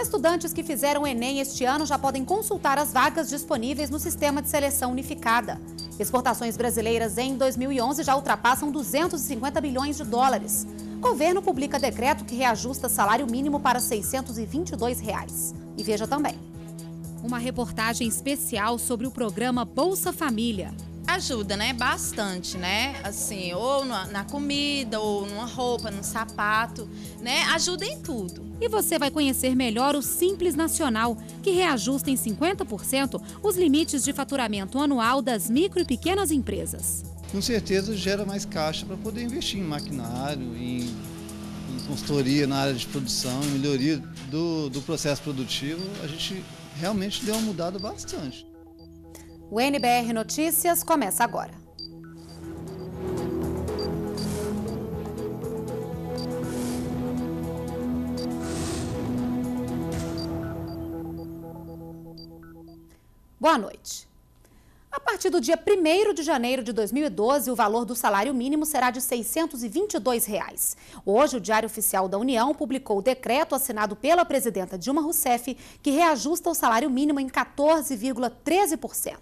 Estudantes que fizeram Enem este ano já podem consultar as vagas disponíveis no sistema de seleção unificada. Exportações brasileiras em 2011 já ultrapassam 250 bilhões de dólares. Governo publica decreto que reajusta salário mínimo para R$ 622. Reais. E veja também. Uma reportagem especial sobre o programa Bolsa Família. Ajuda, né? Bastante, né? Assim, ou na, na comida, ou numa roupa, num sapato, né? Ajuda em tudo. E você vai conhecer melhor o Simples Nacional, que reajusta em 50% os limites de faturamento anual das micro e pequenas empresas. Com certeza gera mais caixa para poder investir em maquinário, em, em consultoria na área de produção, em melhoria do, do processo produtivo. A gente realmente deu uma mudada bastante. O NBR Notícias começa agora. Boa noite. A partir do dia 1 de janeiro de 2012, o valor do salário mínimo será de R$ 622. Reais. Hoje, o Diário Oficial da União publicou o decreto assinado pela presidenta Dilma Rousseff que reajusta o salário mínimo em 14,13%.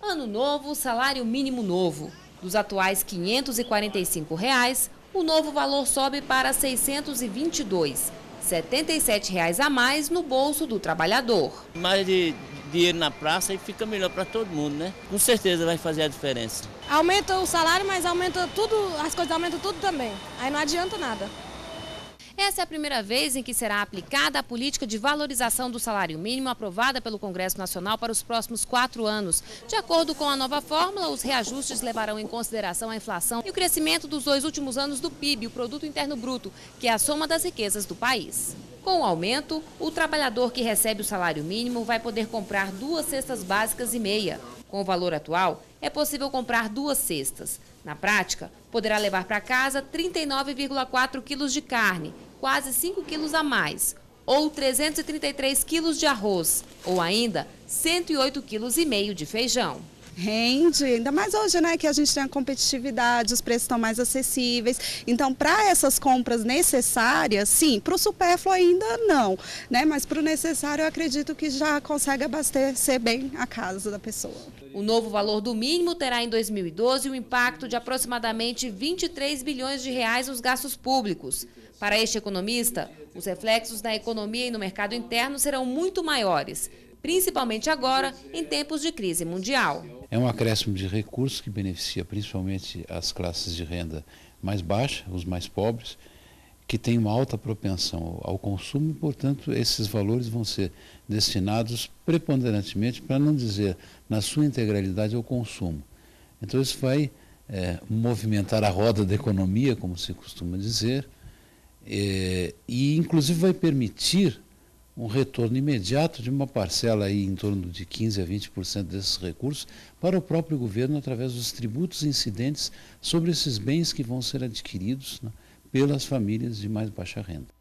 Ano novo, salário mínimo novo. Dos atuais R$ 545, reais, o novo valor sobe para R$ 622. R$ 77 reais a mais no bolso do trabalhador. Mais de dinheiro na praça e fica melhor para todo mundo, né? Com certeza vai fazer a diferença. Aumenta o salário, mas aumenta tudo, as coisas aumentam tudo também. Aí não adianta nada. Essa é a primeira vez em que será aplicada a política de valorização do salário mínimo aprovada pelo Congresso Nacional para os próximos quatro anos. De acordo com a nova fórmula, os reajustes levarão em consideração a inflação e o crescimento dos dois últimos anos do PIB, o Produto Interno Bruto, que é a soma das riquezas do país. Com o aumento, o trabalhador que recebe o salário mínimo vai poder comprar duas cestas básicas e meia. Com o valor atual, é possível comprar duas cestas. Na prática, poderá levar para casa 39,4 quilos de carne quase 5 quilos a mais, ou 333 quilos de arroz, ou ainda 108 quilos e meio de feijão. Rende, ainda mais hoje, né, que a gente tem a competitividade, os preços estão mais acessíveis. Então, para essas compras necessárias, sim, para o supérfluo ainda não, né, mas para o necessário eu acredito que já consegue abastecer bem a casa da pessoa. O novo valor do mínimo terá em 2012 um impacto de aproximadamente 23 bilhões de reais nos gastos públicos. Para este economista, os reflexos na economia e no mercado interno serão muito maiores, principalmente agora, em tempos de crise mundial. É um acréscimo de recursos que beneficia principalmente as classes de renda mais baixa, os mais pobres, que têm uma alta propensão ao consumo, e, portanto, esses valores vão ser destinados preponderantemente, para não dizer na sua integralidade, ao consumo. Então, isso vai é, movimentar a roda da economia, como se costuma dizer, é, e inclusive vai permitir um retorno imediato de uma parcela aí em torno de 15 a 20% desses recursos para o próprio governo através dos tributos incidentes sobre esses bens que vão ser adquiridos né, pelas famílias de mais baixa renda.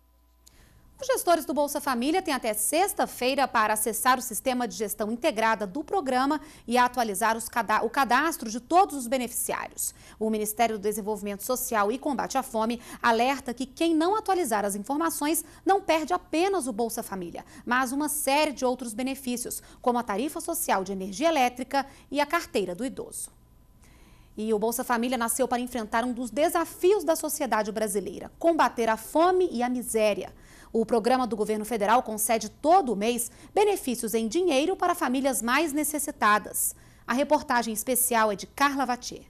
Os gestores do Bolsa Família têm até sexta-feira para acessar o sistema de gestão integrada do programa e atualizar o cadastro de todos os beneficiários. O Ministério do Desenvolvimento Social e Combate à Fome alerta que quem não atualizar as informações não perde apenas o Bolsa Família, mas uma série de outros benefícios, como a tarifa social de energia elétrica e a carteira do idoso. E o Bolsa Família nasceu para enfrentar um dos desafios da sociedade brasileira: combater a fome e a miséria. O programa do governo federal concede todo mês benefícios em dinheiro para famílias mais necessitadas. A reportagem especial é de Carla Vatier.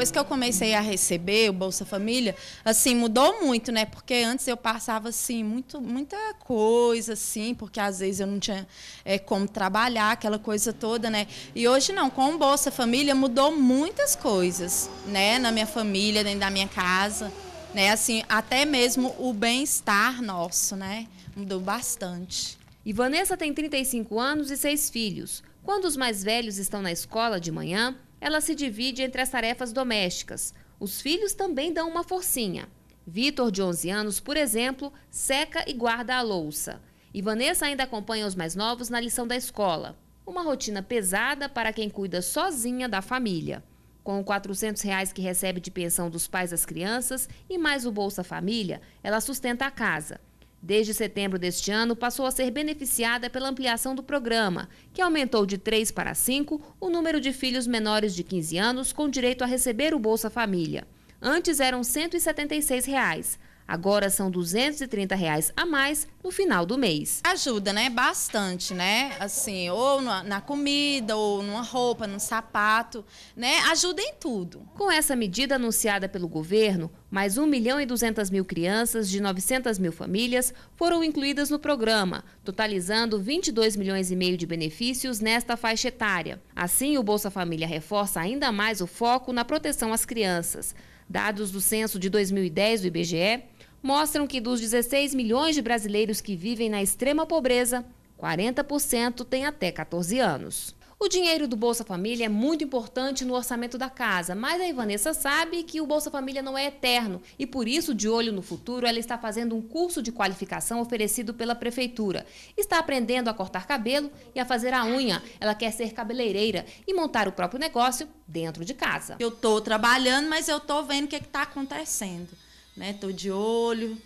depois que eu comecei a receber o Bolsa Família, assim, mudou muito, né? Porque antes eu passava, assim, muito, muita coisa, assim, porque às vezes eu não tinha é, como trabalhar, aquela coisa toda, né? E hoje não, com o Bolsa Família mudou muitas coisas, né? Na minha família, dentro da minha casa, né? Assim, até mesmo o bem-estar nosso, né? Mudou bastante. E Vanessa tem 35 anos e seis filhos. Quando os mais velhos estão na escola de manhã, ela se divide entre as tarefas domésticas. Os filhos também dão uma forcinha. Vitor, de 11 anos, por exemplo, seca e guarda a louça. E Vanessa ainda acompanha os mais novos na lição da escola. Uma rotina pesada para quem cuida sozinha da família. Com R$ 400 reais que recebe de pensão dos pais das crianças e mais o Bolsa Família, ela sustenta a casa. Desde setembro deste ano, passou a ser beneficiada pela ampliação do programa, que aumentou de 3 para 5 o número de filhos menores de 15 anos com direito a receber o Bolsa Família. Antes eram R$ 176. Reais. Agora são R$ 230 reais a mais no final do mês. Ajuda, né? Bastante, né? Assim, ou na, na comida, ou numa roupa, num sapato, né? Ajuda em tudo. Com essa medida anunciada pelo governo, mais 1 milhão e 200 mil crianças de 900 mil famílias foram incluídas no programa, totalizando 22 milhões e meio de benefícios nesta faixa etária. Assim, o Bolsa Família reforça ainda mais o foco na proteção às crianças. Dados do censo de 2010 do IBGE mostram que dos 16 milhões de brasileiros que vivem na extrema pobreza, 40% têm até 14 anos. O dinheiro do Bolsa Família é muito importante no orçamento da casa, mas a Ivanessa sabe que o Bolsa Família não é eterno e por isso, de olho no futuro, ela está fazendo um curso de qualificação oferecido pela prefeitura. Está aprendendo a cortar cabelo e a fazer a unha. Ela quer ser cabeleireira e montar o próprio negócio dentro de casa. Eu estou trabalhando, mas eu estou vendo o que é está acontecendo né? Tô de olho,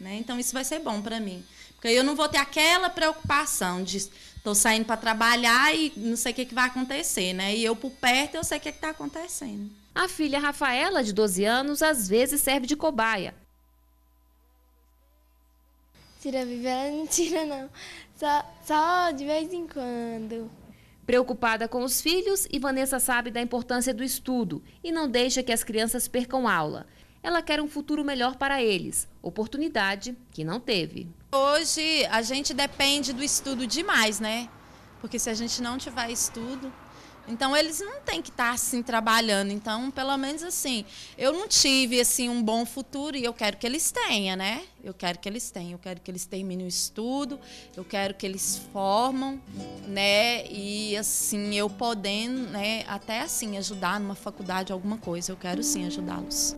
né? Então isso vai ser bom para mim, porque eu não vou ter aquela preocupação de tô saindo para trabalhar e não sei o que, que vai acontecer, né? E eu por perto eu sei o que está acontecendo. A filha Rafaela, de 12 anos, às vezes serve de cobaia. Tira viver, não tira não, só, só de vez em quando. Preocupada com os filhos, Ivanessa sabe da importância do estudo e não deixa que as crianças percam aula ela quer um futuro melhor para eles, oportunidade que não teve. Hoje a gente depende do estudo demais, né? Porque se a gente não tiver estudo, então eles não têm que estar tá, assim trabalhando. Então, pelo menos assim, eu não tive assim um bom futuro e eu quero que eles tenham, né? Eu quero que eles tenham, eu quero que eles terminem o estudo, eu quero que eles formam, né? E assim, eu podendo, né, até assim ajudar numa faculdade alguma coisa, eu quero sim ajudá-los.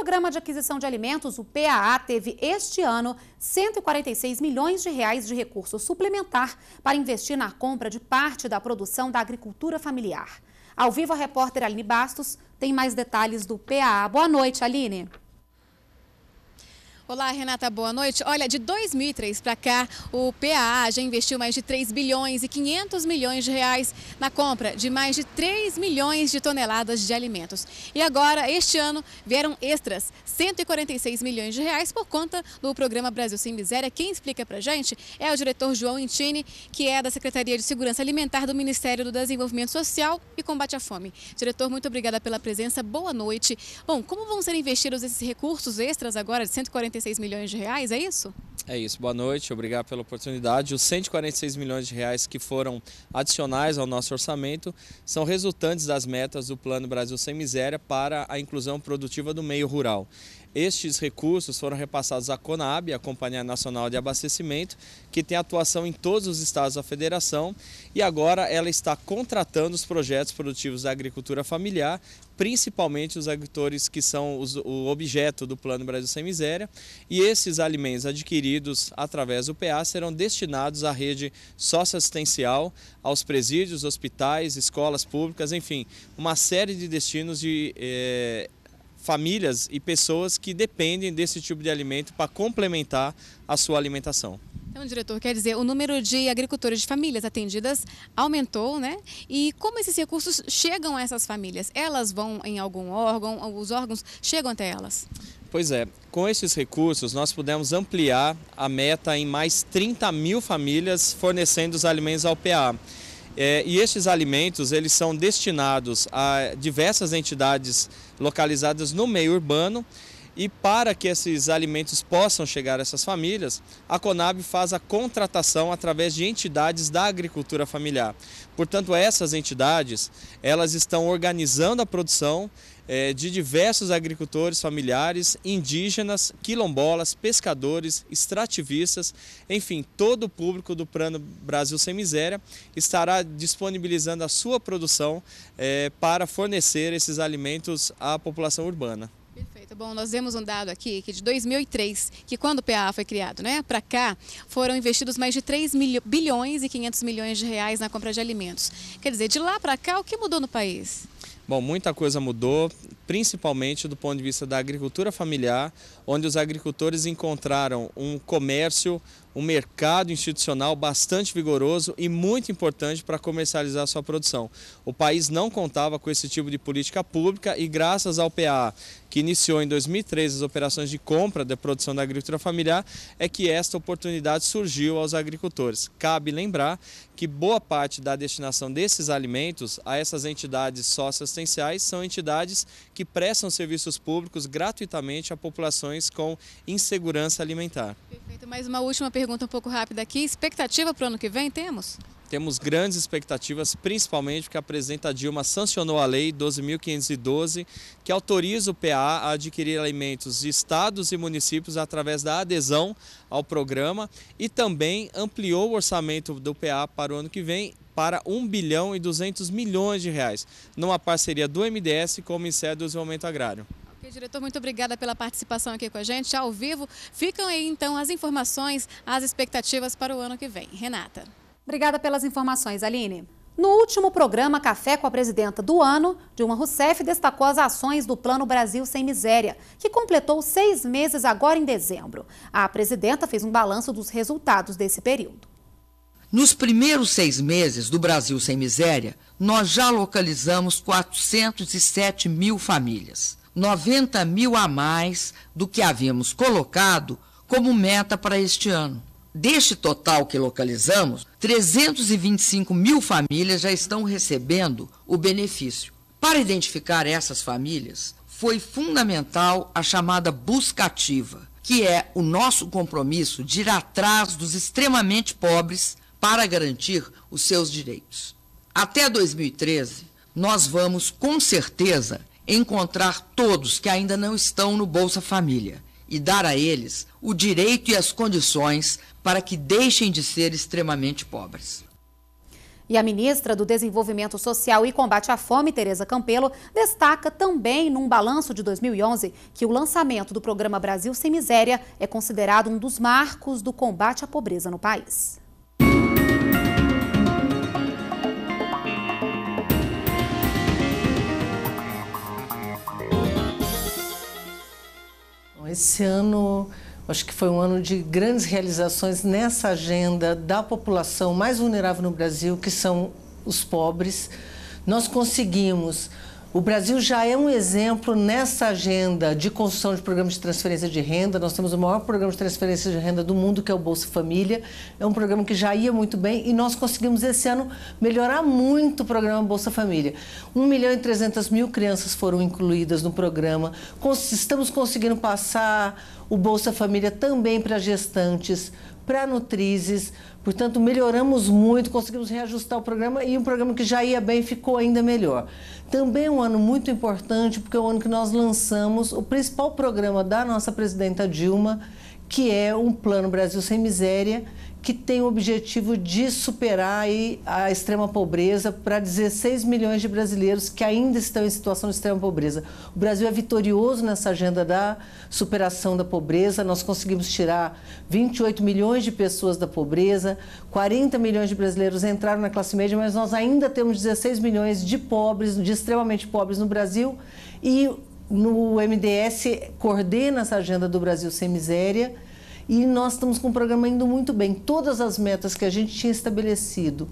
Programa de Aquisição de Alimentos, o PAA, teve este ano 146 milhões de reais de recurso suplementar para investir na compra de parte da produção da agricultura familiar. Ao vivo, a repórter Aline Bastos tem mais detalhes do PAA. Boa noite, Aline. Olá, Renata, boa noite. Olha, de 2003 para cá, o PAA já investiu mais de 3 bilhões e 500 milhões de reais na compra de mais de 3 milhões de toneladas de alimentos. E agora, este ano, vieram extras 146 milhões de reais por conta do programa Brasil Sem Miséria. Quem explica para gente é o diretor João Intini, que é da Secretaria de Segurança Alimentar do Ministério do Desenvolvimento Social e Combate à Fome. Diretor, muito obrigada pela presença. Boa noite. Bom, como vão ser investidos esses recursos extras agora de 146 146 milhões de reais, é isso? É isso, boa noite, obrigado pela oportunidade. Os 146 milhões de reais que foram adicionais ao nosso orçamento são resultantes das metas do Plano Brasil Sem Miséria para a inclusão produtiva do meio rural. Estes recursos foram repassados à CONAB, a Companhia Nacional de Abastecimento, que tem atuação em todos os estados da federação e agora ela está contratando os projetos produtivos da agricultura familiar principalmente os agricultores que são os, o objeto do Plano Brasil Sem Miséria. E esses alimentos adquiridos através do PA serão destinados à rede socioassistencial, aos presídios, hospitais, escolas públicas, enfim, uma série de destinos de. Eh, famílias e pessoas que dependem desse tipo de alimento para complementar a sua alimentação. Então, diretor, quer dizer, o número de agricultores de famílias atendidas aumentou, né? E como esses recursos chegam a essas famílias? Elas vão em algum órgão, os órgãos chegam até elas? Pois é, com esses recursos nós pudemos ampliar a meta em mais 30 mil famílias fornecendo os alimentos ao PA. É, e estes alimentos eles são destinados a diversas entidades localizadas no meio urbano e para que esses alimentos possam chegar a essas famílias, a Conab faz a contratação através de entidades da agricultura familiar. Portanto, essas entidades, elas estão organizando a produção, é, de diversos agricultores familiares, indígenas, quilombolas, pescadores, extrativistas, enfim, todo o público do Plano Brasil Sem Miséria estará disponibilizando a sua produção é, para fornecer esses alimentos à população urbana. Perfeito. Bom, nós temos um dado aqui que de 2003, que quando o PA foi criado, né, para cá, foram investidos mais de 3 bilhões e 500 milhões de reais na compra de alimentos. Quer dizer, de lá para cá, o que mudou no país? Bom, muita coisa mudou, principalmente do ponto de vista da agricultura familiar, onde os agricultores encontraram um comércio um mercado institucional bastante vigoroso e muito importante para comercializar sua produção. O país não contava com esse tipo de política pública e graças ao PA, que iniciou em 2003 as operações de compra da produção da agricultura familiar, é que esta oportunidade surgiu aos agricultores. Cabe lembrar que boa parte da destinação desses alimentos a essas entidades socioassistenciais são entidades que prestam serviços públicos gratuitamente a populações com insegurança alimentar. Perfeito. Mais uma última pergunta pergunta um pouco rápida aqui. Expectativa para o ano que vem temos? Temos grandes expectativas, principalmente porque a presidenta Dilma sancionou a Lei 12.512, que autoriza o PA a adquirir alimentos de estados e municípios através da adesão ao programa e também ampliou o orçamento do PA para o ano que vem para 1 bilhão e 200 milhões de reais, numa parceria do MDS com o Ministério do Desenvolvimento Agrário diretor, muito obrigada pela participação aqui com a gente, ao vivo. Ficam aí, então, as informações, as expectativas para o ano que vem. Renata. Obrigada pelas informações, Aline. No último programa Café com a Presidenta do Ano, Dilma Rousseff destacou as ações do Plano Brasil Sem Miséria, que completou seis meses agora em dezembro. A presidenta fez um balanço dos resultados desse período. Nos primeiros seis meses do Brasil Sem Miséria, nós já localizamos 407 mil famílias. 90 mil a mais do que havíamos colocado como meta para este ano. Deste total que localizamos, 325 mil famílias já estão recebendo o benefício. Para identificar essas famílias, foi fundamental a chamada busca ativa, que é o nosso compromisso de ir atrás dos extremamente pobres para garantir os seus direitos. Até 2013, nós vamos com certeza encontrar todos que ainda não estão no Bolsa Família e dar a eles o direito e as condições para que deixem de ser extremamente pobres. E a ministra do Desenvolvimento Social e Combate à Fome, Tereza Campelo, destaca também num balanço de 2011 que o lançamento do programa Brasil Sem Miséria é considerado um dos marcos do combate à pobreza no país. esse ano acho que foi um ano de grandes realizações nessa agenda da população mais vulnerável no Brasil, que são os pobres. Nós conseguimos o Brasil já é um exemplo nessa agenda de construção de programas de transferência de renda. Nós temos o maior programa de transferência de renda do mundo, que é o Bolsa Família. É um programa que já ia muito bem e nós conseguimos esse ano melhorar muito o programa Bolsa Família. 1 milhão e 300 mil crianças foram incluídas no programa. Estamos conseguindo passar o Bolsa Família também para gestantes para Nutrizes. Portanto, melhoramos muito, conseguimos reajustar o programa e um programa que já ia bem ficou ainda melhor. Também é um ano muito importante, porque é o ano que nós lançamos o principal programa da nossa presidenta Dilma, que é um Plano Brasil Sem Miséria, que tem o objetivo de superar a extrema pobreza para 16 milhões de brasileiros que ainda estão em situação de extrema pobreza. O Brasil é vitorioso nessa agenda da superação da pobreza. Nós conseguimos tirar 28 milhões de pessoas da pobreza, 40 milhões de brasileiros entraram na classe média, mas nós ainda temos 16 milhões de pobres, de extremamente pobres no Brasil. E no MDS coordena essa agenda do Brasil sem miséria e nós estamos com o programa indo muito bem. Todas as metas que a gente tinha estabelecido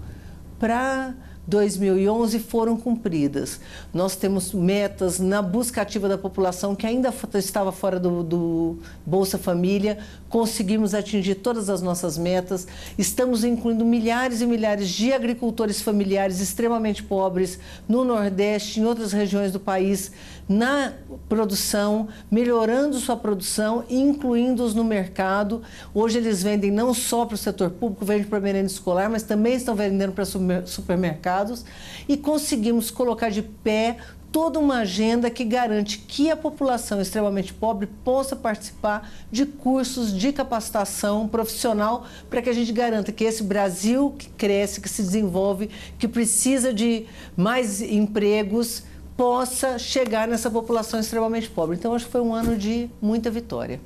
para 2011 foram cumpridas. Nós temos metas na busca ativa da população que ainda estava fora do, do Bolsa Família, conseguimos atingir todas as nossas metas. Estamos incluindo milhares e milhares de agricultores familiares extremamente pobres no Nordeste, em outras regiões do país, na produção, melhorando sua produção, incluindo-os no mercado. Hoje eles vendem não só para o setor público, vendem para merenda escolar, mas também estão vendendo para supermercados deputados e conseguimos colocar de pé toda uma agenda que garante que a população extremamente pobre possa participar de cursos de capacitação profissional para que a gente garanta que esse Brasil que cresce, que se desenvolve, que precisa de mais empregos, possa chegar nessa população extremamente pobre. Então, acho que foi um ano de muita vitória.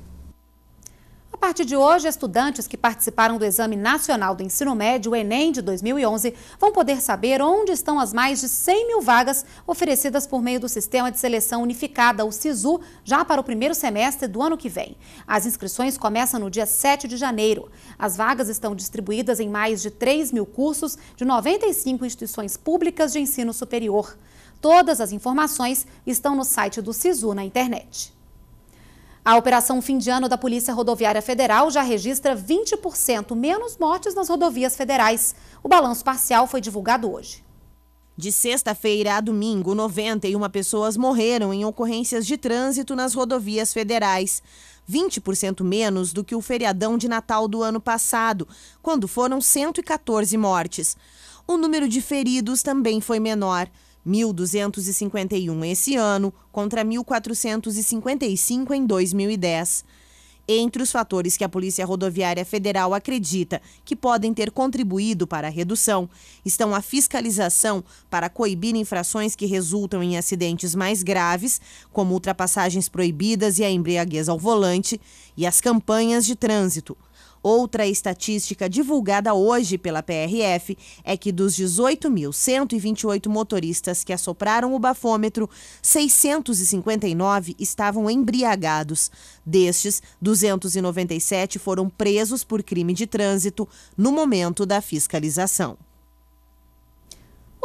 A partir de hoje, estudantes que participaram do Exame Nacional do Ensino Médio, o Enem de 2011, vão poder saber onde estão as mais de 100 mil vagas oferecidas por meio do Sistema de Seleção Unificada, o SISU, já para o primeiro semestre do ano que vem. As inscrições começam no dia 7 de janeiro. As vagas estão distribuídas em mais de 3 mil cursos de 95 instituições públicas de ensino superior. Todas as informações estão no site do SISU na internet. A operação fim de ano da Polícia Rodoviária Federal já registra 20% menos mortes nas rodovias federais. O balanço parcial foi divulgado hoje. De sexta-feira a domingo, 91 pessoas morreram em ocorrências de trânsito nas rodovias federais. 20% menos do que o feriadão de Natal do ano passado, quando foram 114 mortes. O número de feridos também foi menor. 1.251 esse ano contra 1.455 em 2010. Entre os fatores que a Polícia Rodoviária Federal acredita que podem ter contribuído para a redução estão a fiscalização para coibir infrações que resultam em acidentes mais graves, como ultrapassagens proibidas e a embriaguez ao volante, e as campanhas de trânsito. Outra estatística divulgada hoje pela PRF é que dos 18.128 motoristas que assopraram o bafômetro, 659 estavam embriagados. Destes, 297 foram presos por crime de trânsito no momento da fiscalização.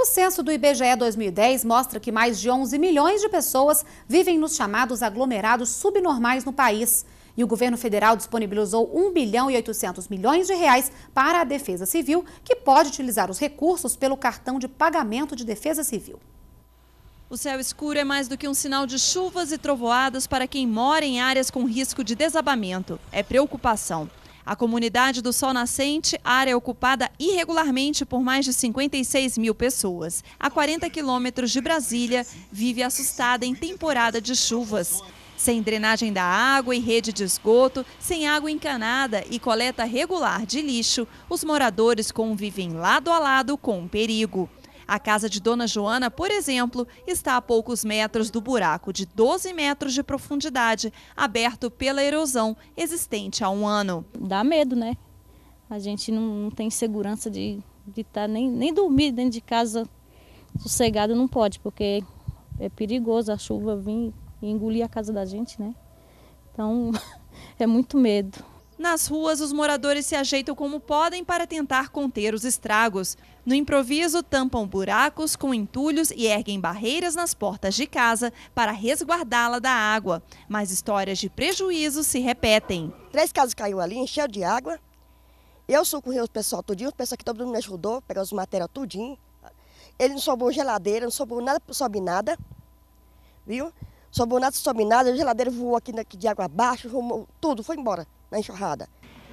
O censo do IBGE 2010 mostra que mais de 11 milhões de pessoas vivem nos chamados aglomerados subnormais no país. E o governo federal disponibilizou 1 bilhão e 800 milhões de reais para a Defesa Civil, que pode utilizar os recursos pelo cartão de pagamento de Defesa Civil. O céu escuro é mais do que um sinal de chuvas e trovoadas para quem mora em áreas com risco de desabamento. É preocupação. A comunidade do Sol Nascente, área ocupada irregularmente por mais de 56 mil pessoas. A 40 quilômetros de Brasília, vive assustada em temporada de chuvas. Sem drenagem da água e rede de esgoto, sem água encanada e coleta regular de lixo, os moradores convivem lado a lado com o perigo. A casa de Dona Joana, por exemplo, está a poucos metros do buraco de 12 metros de profundidade, aberto pela erosão existente há um ano. Dá medo, né? A gente não tem segurança de estar tá nem, nem dormir dentro de casa sossegada, não pode, porque é perigoso a chuva vir e engolir a casa da gente, né? Então é muito medo. Nas ruas, os moradores se ajeitam como podem para tentar conter os estragos. No improviso, tampam buracos com entulhos e erguem barreiras nas portas de casa para resguardá-la da água. Mas histórias de prejuízo se repetem. Três casas caiu ali, encheu de água. Eu socorri o pessoal tudinho, o pessoal que todo mundo me ajudou, pegou os materiais tudinho. Ele não sobrou geladeira, não sobrou nada, sobe nada, viu? Sobrou nada, sobe nada, a geladeira voou aqui de água abaixo, tudo, foi embora. Na enxurrada.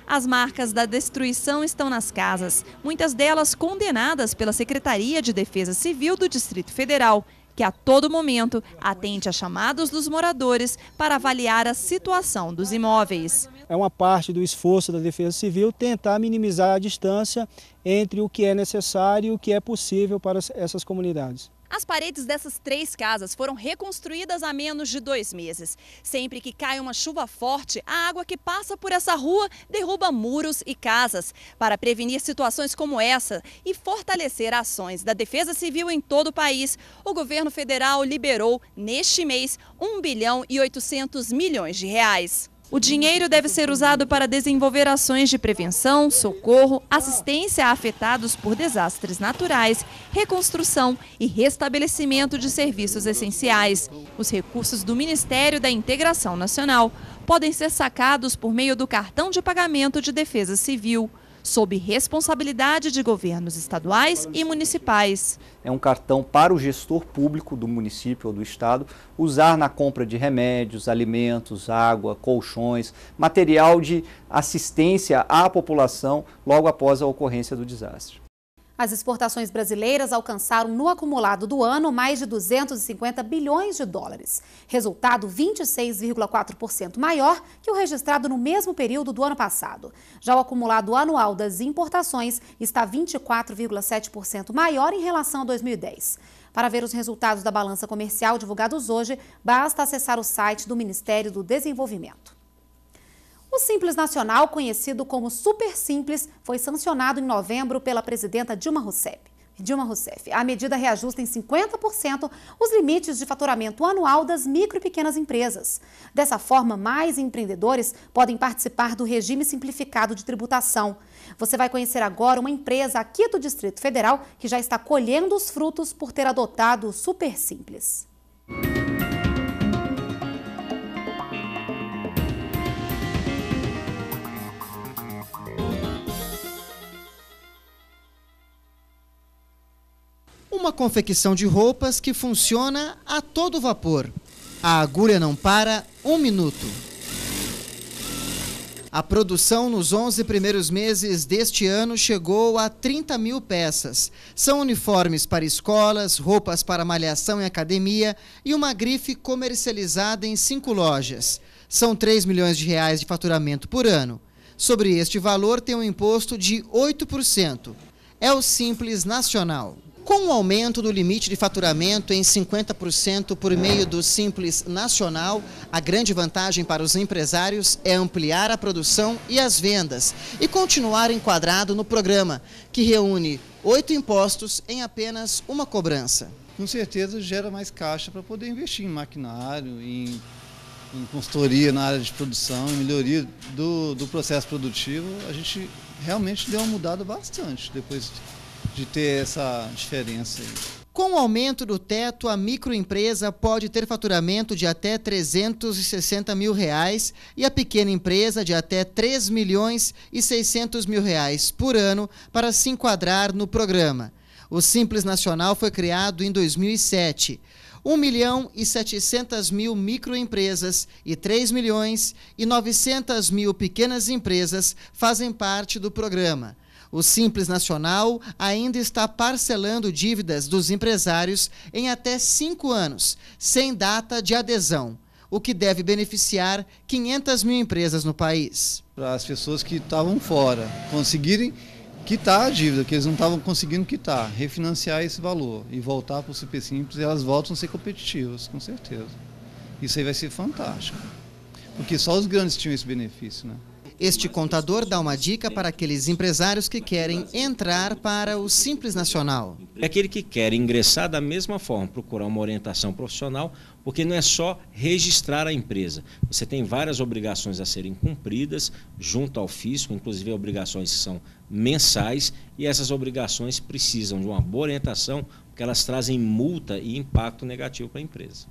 As marcas da destruição estão nas casas, muitas delas condenadas pela Secretaria de Defesa Civil do Distrito Federal, que a todo momento atende a chamados dos moradores para avaliar a situação dos imóveis. É uma parte do esforço da Defesa Civil tentar minimizar a distância entre o que é necessário e o que é possível para essas comunidades. As paredes dessas três casas foram reconstruídas há menos de dois meses. Sempre que cai uma chuva forte, a água que passa por essa rua derruba muros e casas. Para prevenir situações como essa e fortalecer ações da Defesa Civil em todo o país, o governo federal liberou, neste mês, 1 bilhão e 800 milhões de reais. O dinheiro deve ser usado para desenvolver ações de prevenção, socorro, assistência a afetados por desastres naturais, reconstrução e restabelecimento de serviços essenciais. Os recursos do Ministério da Integração Nacional podem ser sacados por meio do cartão de pagamento de defesa civil sob responsabilidade de governos estaduais e municipais. É um cartão para o gestor público do município ou do estado usar na compra de remédios, alimentos, água, colchões, material de assistência à população logo após a ocorrência do desastre. As exportações brasileiras alcançaram no acumulado do ano mais de 250 bilhões de dólares, resultado 26,4% maior que o registrado no mesmo período do ano passado. Já o acumulado anual das importações está 24,7% maior em relação a 2010. Para ver os resultados da balança comercial divulgados hoje, basta acessar o site do Ministério do Desenvolvimento. O Simples Nacional, conhecido como Super Simples, foi sancionado em novembro pela presidenta Dilma Rousseff. Dilma Rousseff. A medida reajusta em 50% os limites de faturamento anual das micro e pequenas empresas. Dessa forma, mais empreendedores podem participar do regime simplificado de tributação. Você vai conhecer agora uma empresa aqui do Distrito Federal que já está colhendo os frutos por ter adotado o Super Simples. Música Uma confecção de roupas que funciona a todo vapor. A agulha não para um minuto. A produção nos 11 primeiros meses deste ano chegou a 30 mil peças. São uniformes para escolas, roupas para malhação e academia e uma grife comercializada em cinco lojas. São 3 milhões de reais de faturamento por ano. Sobre este valor tem um imposto de 8%. É o Simples Nacional. Com o aumento do limite de faturamento em 50% por meio do Simples Nacional, a grande vantagem para os empresários é ampliar a produção e as vendas e continuar enquadrado no programa, que reúne oito impostos em apenas uma cobrança. Com certeza gera mais caixa para poder investir em maquinário, em, em consultoria na área de produção, em melhoria do, do processo produtivo. A gente realmente deu uma mudada bastante depois de ter essa diferença aí. Com o aumento do teto, a microempresa pode ter faturamento de até 360 mil reais e a pequena empresa de até 3 milhões e 600 mil reais por ano para se enquadrar no programa. O Simples Nacional foi criado em 2007. 1 milhão e 700 mil microempresas e 3 milhões e 900 mil pequenas empresas fazem parte do programa. O Simples Nacional ainda está parcelando dívidas dos empresários em até cinco anos, sem data de adesão, o que deve beneficiar 500 mil empresas no país. Para as pessoas que estavam fora conseguirem quitar a dívida, que eles não estavam conseguindo quitar, refinanciar esse valor e voltar para o Super Simples, elas voltam a ser competitivas, com certeza. Isso aí vai ser fantástico. Porque só os grandes tinham esse benefício, né? Este contador dá uma dica para aqueles empresários que querem entrar para o Simples Nacional. É aquele que quer ingressar da mesma forma, procurar uma orientação profissional, porque não é só registrar a empresa. Você tem várias obrigações a serem cumpridas junto ao fisco, inclusive obrigações que são mensais, e essas obrigações precisam de uma boa orientação, porque elas trazem multa e impacto negativo para a empresa.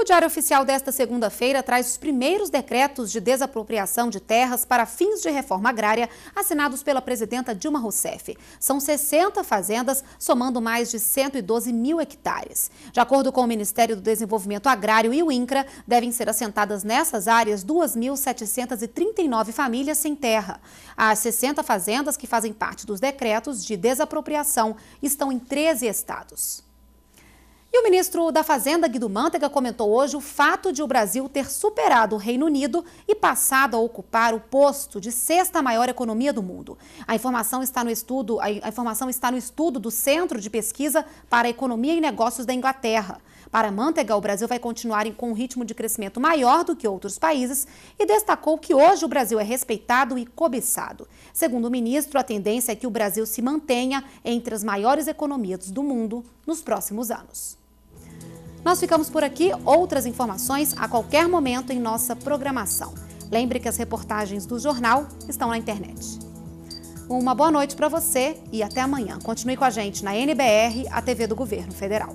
O Diário Oficial desta segunda-feira traz os primeiros decretos de desapropriação de terras para fins de reforma agrária assinados pela presidenta Dilma Rousseff. São 60 fazendas, somando mais de 112 mil hectares. De acordo com o Ministério do Desenvolvimento Agrário e o INCRA, devem ser assentadas nessas áreas 2.739 famílias sem terra. As 60 fazendas que fazem parte dos decretos de desapropriação estão em 13 estados. E o ministro da Fazenda, Guido Mantega, comentou hoje o fato de o Brasil ter superado o Reino Unido e passado a ocupar o posto de sexta maior economia do mundo. A informação está no estudo, a informação está no estudo do Centro de Pesquisa para Economia e Negócios da Inglaterra. Para Manteiga, o Brasil vai continuar com um ritmo de crescimento maior do que outros países e destacou que hoje o Brasil é respeitado e cobiçado. Segundo o ministro, a tendência é que o Brasil se mantenha entre as maiores economias do mundo nos próximos anos. Nós ficamos por aqui. Outras informações a qualquer momento em nossa programação. Lembre que as reportagens do jornal estão na internet. Uma boa noite para você e até amanhã. Continue com a gente na NBR, a TV do Governo Federal.